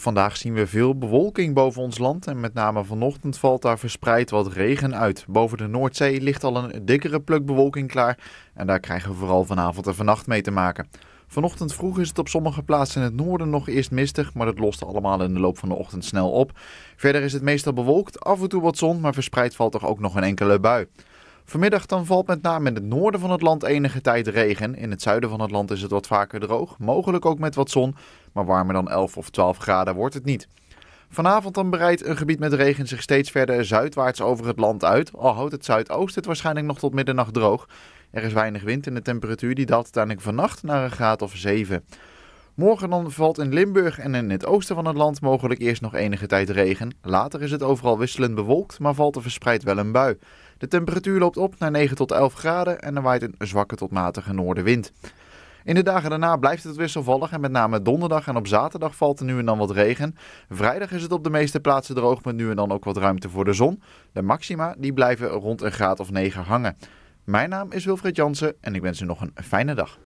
Vandaag zien we veel bewolking boven ons land en met name vanochtend valt daar verspreid wat regen uit. Boven de Noordzee ligt al een dikkere pluk bewolking klaar en daar krijgen we vooral vanavond en vannacht mee te maken. Vanochtend vroeg is het op sommige plaatsen in het noorden nog eerst mistig, maar dat lost allemaal in de loop van de ochtend snel op. Verder is het meestal bewolkt, af en toe wat zon, maar verspreid valt toch ook nog een enkele bui. Vanmiddag dan valt met name in het noorden van het land enige tijd regen. In het zuiden van het land is het wat vaker droog, mogelijk ook met wat zon, maar warmer dan 11 of 12 graden wordt het niet. Vanavond dan breidt een gebied met regen zich steeds verder zuidwaarts over het land uit, al houdt het zuidoosten het waarschijnlijk nog tot middernacht droog. Er is weinig wind en de temperatuur die daalt uiteindelijk vannacht naar een graad of 7. Morgen dan valt in Limburg en in het oosten van het land mogelijk eerst nog enige tijd regen. Later is het overal wisselend bewolkt, maar valt er verspreid wel een bui. De temperatuur loopt op naar 9 tot 11 graden en er waait een zwakke tot matige noordenwind. In de dagen daarna blijft het wisselvallig en met name donderdag en op zaterdag valt er nu en dan wat regen. Vrijdag is het op de meeste plaatsen droog met nu en dan ook wat ruimte voor de zon. De maxima die blijven rond een graad of 9 hangen. Mijn naam is Wilfred Jansen en ik wens u nog een fijne dag.